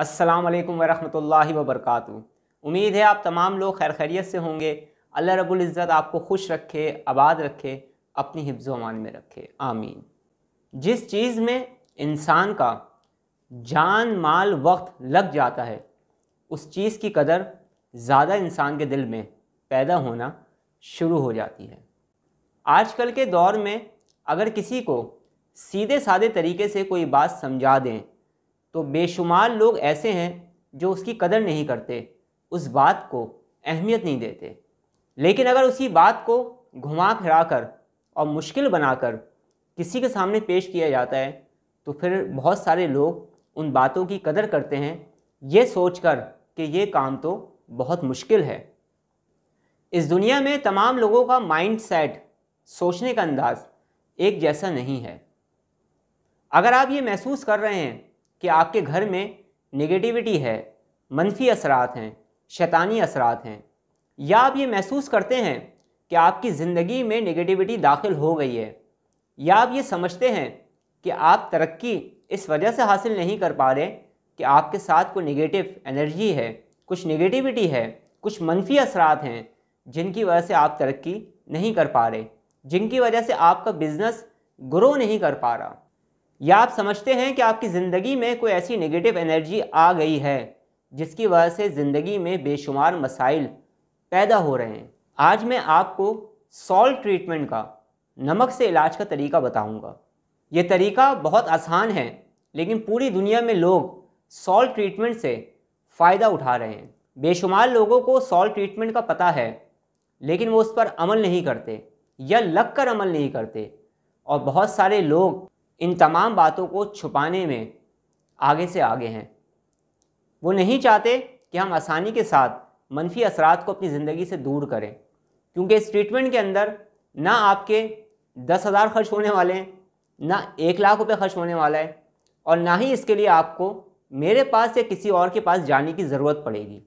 अस्सलाम वालेकुम वरहमतुल्लाहि वबरकातु उम्मीद है आप तमाम लोग खैर खैरियत से होंगे अल्लाह रब्बुल इज़्ज़त आपको खुश रखे आबाद रखे अपनी हिफ्ज़ अमान में रखे आमीन जिस चीज़ में इंसान का जान माल वक्त लग जाता है उस चीज़ की कदर ज़्यादा इंसान के दिल में पैदा होना शुरू हो जाती है आजकल के दौर में अगर किसी को सीधे साधे तरीके से कोई बात समझा दें तो बेशुमार लोग ऐसे हैं जो उसकी कदर नहीं करते उस बात को अहमियत नहीं देते लेकिन अगर उसी बात को घुमा फिरा कर और मुश्किल बनाकर किसी के सामने पेश किया जाता है तो फिर बहुत सारे लोग उन बातों की कदर करते हैं ये सोच कर कि ये काम तो बहुत मुश्किल है इस दुनिया में तमाम लोगों का माइंड सेट सोचने का अंदाज़ एक जैसा नहीं है अगर आप ये महसूस कर रहे हैं कि आपके घर में नेगेटिविटी है मनफी असरात हैं शैतानी असरात हैं या आप ये महसूस करते हैं कि आपकी ज़िंदगी में नेगेटिविटी दाखिल हो गई है या आप ये समझते हैं कि आप तरक्की इस वजह से हासिल नहीं कर पा रहे कि आपके साथ कोई नेगेटिव एनर्जी है कुछ नेगेटिविटी है कुछ मनफी असरात हैं जिनकी वजह से आप तरक्की नहीं कर पा रहे जिनकी वजह से आपका बिज़नेस ग्रो नहीं कर पा रहा या आप समझते हैं कि आपकी ज़िंदगी में कोई ऐसी नेगेटिव एनर्जी आ गई है जिसकी वजह से ज़िंदगी में बेशुमार मसाइल पैदा हो रहे हैं आज मैं आपको सॉल्ट ट्रीटमेंट का नमक से इलाज का तरीका बताऊंगा। ये तरीका बहुत आसान है लेकिन पूरी दुनिया में लोग सॉल्ट ट्रीटमेंट से फ़ायदा उठा रहे हैं बेशुमार लोगों को सॉल्ट ट्रीटमेंट का पता है लेकिन वो उस पर अमल नहीं करते या लग कर अमल नहीं करते और बहुत सारे लोग इन तमाम बातों को छुपाने में आगे से आगे हैं वो नहीं चाहते कि हम आसानी के साथ मनफी असरात को अपनी ज़िंदगी से दूर करें क्योंकि इस ट्रीटमेंट के अंदर ना आपके दस हज़ार खर्च होने वाले हैं ना एक लाख रुपये खर्च होने वाला है और ना ही इसके लिए आपको मेरे पास या किसी और के पास जाने की ज़रूरत पड़ेगी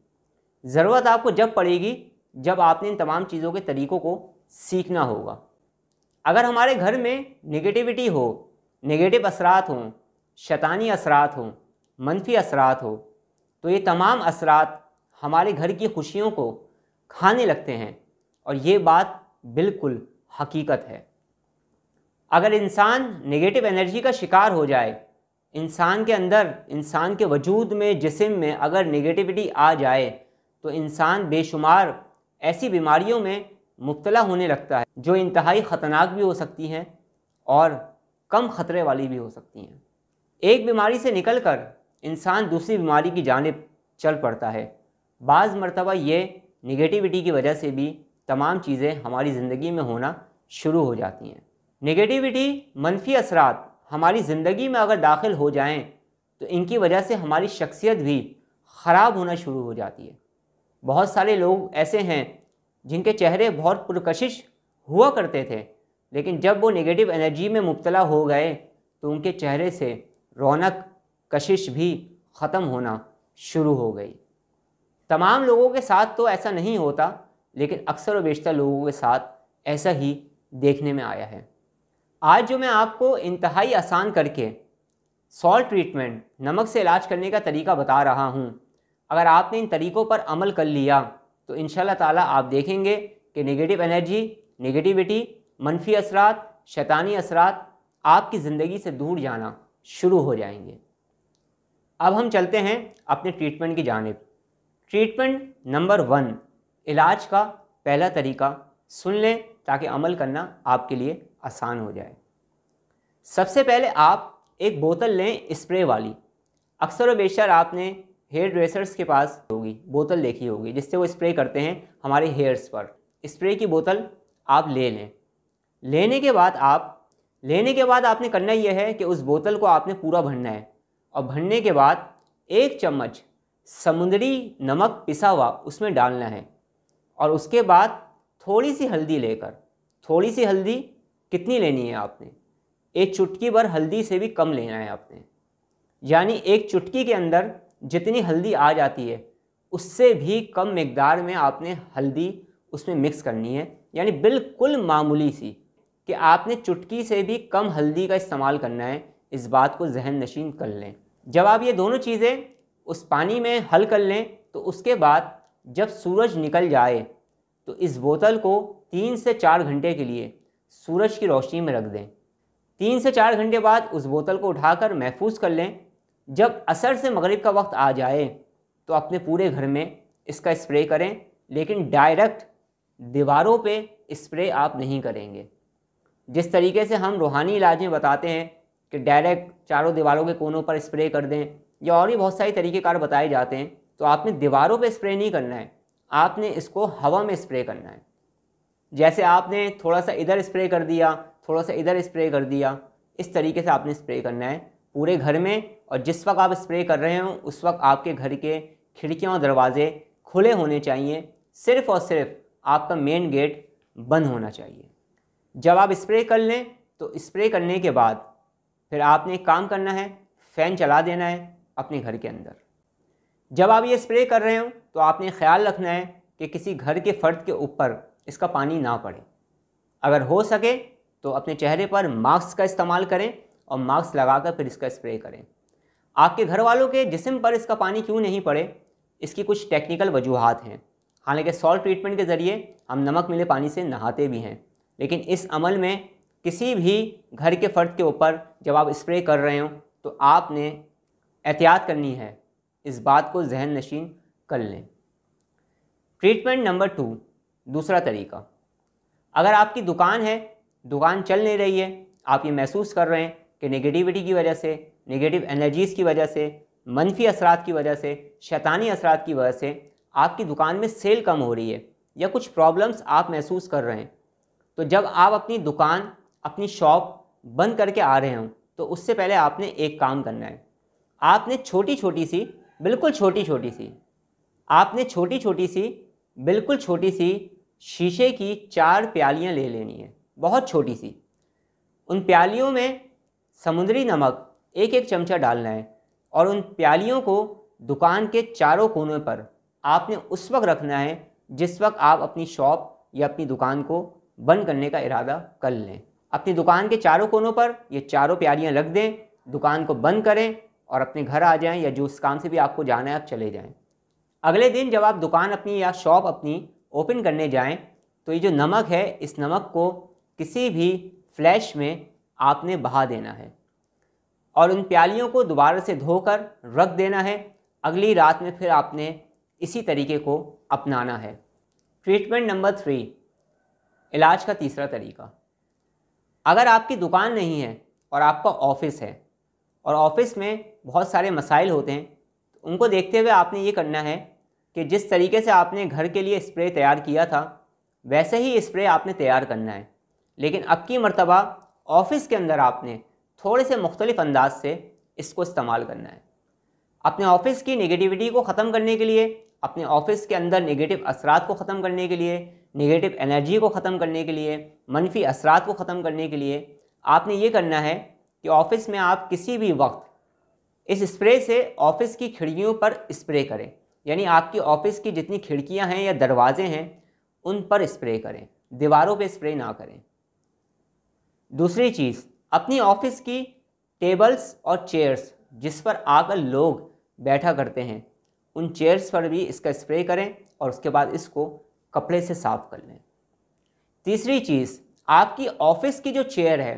ज़रूरत आपको जब पड़ेगी जब आपने इन तमाम चीज़ों के तरीक़ों को सीखना होगा अगर हमारे घर में निगेटिविटी हो नेगेटिव असरात हों शैतानी असरात हों मनफी असरात हो तो ये तमाम असरात हमारे घर की खुशियों को खाने लगते हैं और ये बात बिल्कुल हकीकत है अगर इंसान नेगेटिव एनर्जी का शिकार हो जाए इंसान के अंदर इंसान के वजूद में जिसम में अगर नेगेटिविटी आ जाए तो इंसान बेशुमार ऐसी बीमारियों में मुबतला होने लगता है जो इंतहाई ख़तरनाक भी हो सकती हैं और कम खतरे वाली भी हो सकती हैं एक बीमारी से निकलकर इंसान दूसरी बीमारी की जानब चल पड़ता है बाज़ मरतबा ये निगेटिविटी की वजह से भी तमाम चीज़ें हमारी ज़िंदगी में होना शुरू हो जाती हैं निगेटिविटी मनफी असरात हमारी ज़िंदगी में अगर दाखिल हो जाएं तो इनकी वजह से हमारी शख्सियत भी ख़राब होना शुरू हो जाती है बहुत सारे लोग ऐसे हैं जिनके चेहरे बहुत पुरकशिश हुआ करते थे लेकिन जब वो नेगेटिव एनर्जी में मुबतला हो गए तो उनके चेहरे से रौनक कशिश भी ख़त्म होना शुरू हो गई तमाम लोगों के साथ तो ऐसा नहीं होता लेकिन अक्सर व बेशतर लोगों के साथ ऐसा ही देखने में आया है आज जो मैं आपको इंतहाई आसान करके सॉल्ट ट्रीटमेंट नमक से इलाज करने का तरीका बता रहा हूँ अगर आपने इन तरीक़ों पर अमल कर लिया तो इन ताला आप देखेंगे कि नेगेटिव एनर्जी नेगेटिविटी मनफी असरात शैतानी असरात आपकी ज़िंदगी से दूर जाना शुरू हो जाएंगे अब हम चलते हैं अपने ट्रीटमेंट की जानब ट्रीटमेंट नंबर वन इलाज का पहला तरीका सुन लें ताकि अमल करना आपके लिए आसान हो जाए सबसे पहले आप एक बोतल लें स्प्रे वाली अक्सर वेशर बेशर आपने हेयर ड्रेसर्स के पास होगी बोतल देखी होगी जिससे वो स्प्रे करते हैं हमारे हेयर्स पर स्प्रे की बोतल आप ले लें लेने के बाद आप लेने के बाद आपने करना यह है कि उस बोतल को आपने पूरा भरना है और भरने के बाद एक चम्मच समुद्री नमक पिसा हुआ उसमें डालना है और उसके बाद थोड़ी सी हल्दी लेकर थोड़ी सी हल्दी कितनी लेनी है आपने एक चुटकी भर हल्दी से भी कम लेना है आपने यानी एक चुटकी के अंदर जितनी हल्दी आ जाती है उससे भी कम मकदार में आपने हल्दी उसमें मिक्स करनी है यानी बिल्कुल मामूली सी कि आपने चुटकी से भी कम हल्दी का इस्तेमाल करना है इस बात को जहन नशीन कर लें जब आप ये दोनों चीज़ें उस पानी में हल कर लें तो उसके बाद जब सूरज निकल जाए तो इस बोतल को तीन से चार घंटे के लिए सूरज की रोशनी में रख दें तीन से चार घंटे बाद उस बोतल को उठाकर महफूज कर लें जब असर से मगरिब का वक्त आ जाए तो अपने पूरे घर में इसका स्प्रे करें लेकिन डायरेक्ट दीवारों पे स्प्रे आप नहीं करेंगे जिस तरीके से हम रूहानी इलाज में बताते हैं कि डायरेक्ट चारों दीवारों के कोनों पर स्प्रे कर दें या और भी बहुत सारे तरीक़ेकार बताए जाते हैं तो आपने दीवारों पर स्प्रे नहीं करना है आपने इसको हवा में स्प्रे करना है जैसे आपने थोड़ा सा इधर स्प्रे कर दिया थोड़ा सा इधर स्प्रे कर दिया इस तरीके से आपने स्प्रे करना है पूरे घर में और जिस वक्त आप स्प्रे कर रहे हो उस वक्त आपके घर के खिड़कियाँ और दरवाज़े खुले होने चाहिए सिर्फ़ और सिर्फ आपका मेन गेट बंद होना चाहिए जब आप स्प्रे कर लें तो स्प्रे करने के बाद फिर आपने एक काम करना है फ़ैन चला देना है अपने घर के अंदर जब आप ये स्प्रे कर रहे हो तो आपने ख्याल रखना है कि किसी घर के फर्द के ऊपर इसका पानी ना पड़े अगर हो सके तो अपने चेहरे पर मास्क का इस्तेमाल करें और मास्क लगाकर फिर इसका स्प्रे करें आपके घर वालों के जिसम पर इसका पानी क्यों नहीं पड़े इसकी कुछ टेक्निकल वजूहत हैं हालांकि सॉल्ट ट्रीटमेंट के ज़रिए हम नमक मिले पानी से नहाते भी हैं लेकिन इस अमल में किसी भी घर के फ़र्द के ऊपर जब आप स्प्रे कर रहे हो तो आपने एहतियात करनी है इस बात को जहन नशीन कर लें ट्रीटमेंट नंबर टू दूसरा तरीका अगर आपकी दुकान है दुकान चल नहीं रही है आप ये महसूस कर रहे हैं कि नेगेटिविटी की वजह से नेगेटिव एनर्जीज़ की वजह से मनफी असरात की वजह से शैतानी असरात की वजह से आपकी दुकान में सेल कम हो रही है या कुछ प्रॉब्लम्स आप महसूस कर रहे हैं तो जब आप अपनी दुकान अपनी शॉप बंद करके आ रहे हों तो उससे पहले आपने एक काम करना है आपने छोटी छोटी सी बिल्कुल छोटी छोटी सी आपने छोटी छोटी सी बिल्कुल छोटी सी शीशे की चार प्यालियाँ ले लेनी है बहुत छोटी सी उन प्यालियों में समुद्री नमक एक एक चमचा डालना है और उन प्यालियों को दुकान के चारों कोनों पर आपने उस वक्त रखना है जिस वक्त आप अपनी शॉप या अपनी दुकान को बंद करने का इरादा कर लें अपनी दुकान के चारों कोनों पर ये चारों प्यारियाँ रख दें दुकान को बंद करें और अपने घर आ जाएं या जो उस काम से भी आपको जाना है आप चले जाएं अगले दिन जब आप दुकान अपनी या शॉप अपनी ओपन करने जाएं तो ये जो नमक है इस नमक को किसी भी फ्लैश में आपने बहा देना है और उन प्यालियों को दोबारा से धोकर रख देना है अगली रात में फिर आपने इसी तरीके को अपनाना है ट्रीटमेंट नंबर थ्री इलाज का तीसरा तरीका अगर आपकी दुकान नहीं है और आपका ऑफिस है और ऑफिस में बहुत सारे मसाइल होते हैं तो उनको देखते हुए आपने ये करना है कि जिस तरीके से आपने घर के लिए स्प्रे तैयार किया था वैसे ही स्प्रे आपने तैयार करना है लेकिन अब की मरतबा ऑफिस के अंदर आपने थोड़े से मुख्तलिफ अंदाज से इसको इस्तेमाल करना है अपने ऑफिस की नेगेटिविटी को ख़त्म करने के लिए अपने ऑफिस के अंदर नेगेटिव असरात को ख़त्म करने के लिए नेगेटिव एनर्जी को ख़त्म करने के लिए मनफी असरात को ख़त्म करने के लिए आपने ये करना है कि ऑफिस में आप किसी भी वक्त इस स्प्रे से ऑफिस की खिड़कियों पर स्प्रे करें यानी आपकी ऑफिस की जितनी खिड़कियां हैं या दरवाजे हैं उन पर स्प्रे करें दीवारों पे स्प्रे ना करें दूसरी चीज़ अपनी ऑफिस की टेबल्स और चेयर्स जिस पर आकर लोग बैठा करते हैं उन चेयर्स पर भी इसका स्प्रे करें और उसके बाद इसको कपड़े से साफ कर लें तीसरी चीज़ आपकी ऑफिस की जो चेयर है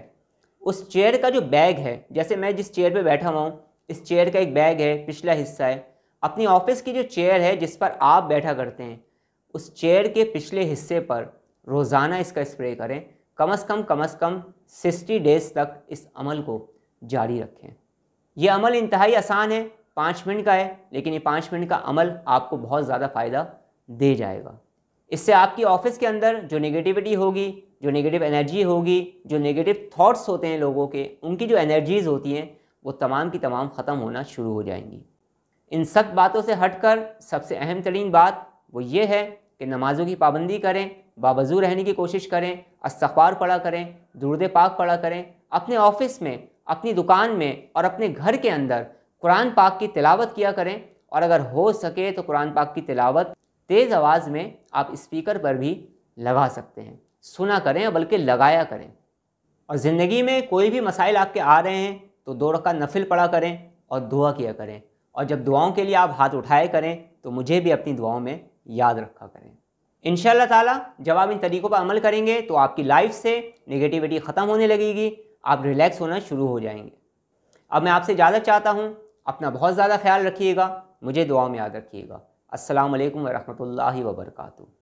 उस चेयर का जो बैग है जैसे मैं जिस चेयर पे बैठा हुआ हूँ इस चेयर का एक बैग है पिछला हिस्सा है अपनी ऑफिस की जो चेयर है जिस पर आप बैठा करते हैं उस चेयर के पिछले हिस्से पर रोज़ाना इसका स्प्रे करें कम अज़ कम कम अज़ कम सिक्सटी डेज़ तक इस अमल को जारी रखें यह अमल इंतहाई आसान है पाँच मिनट का है लेकिन ये पाँच मिनट का अमल आपको बहुत ज़्यादा फ़ायदा दे जाएगा इससे आपकी ऑफिस के अंदर जो नेगेटिविटी होगी जो नेगेटिव एनर्जी होगी जो नेगेटिव थॉट्स होते हैं लोगों के उनकी जो एनर्जीज़ होती हैं वो तमाम की तमाम ख़त्म होना शुरू हो जाएंगी इन सख्त बातों से हटकर सबसे अहम तरीन बात वो ये है कि नमाज़ों की पाबंदी करें बावजू रहने की कोशिश करें अस्तवार पढ़ा करें दुरुद पाक पढ़ा करें अपने ऑफिस में अपनी दुकान में और अपने घर के अंदर कुरान पाक की तिलावत किया करें और अगर हो सके तो कुरान पाक की तिलावत तेज़ आवाज़ में आप स्पीकर पर भी लगा सकते हैं सुना करें बल्कि लगाया करें और ज़िंदगी में कोई भी मसाइल आपके आ रहे हैं तो दो रखा नफिल पड़ा करें और दुआ किया करें और जब दुआओं के लिए आप हाथ उठाए करें तो मुझे भी अपनी दुआओं में याद रखा करें इन ताला जब आप इन तरीक़ों पर अमल करेंगे तो आपकी लाइफ से नेगेटिविटी ख़त्म होने लगेगी आप रिलैक्स होना शुरू हो जाएंगे अब मैं आपसे इजाज़त चाहता हूँ अपना बहुत ज़्यादा ख्याल रखिएगा मुझे दुआओं में याद रखिएगा असलकम वरहमल वबरकू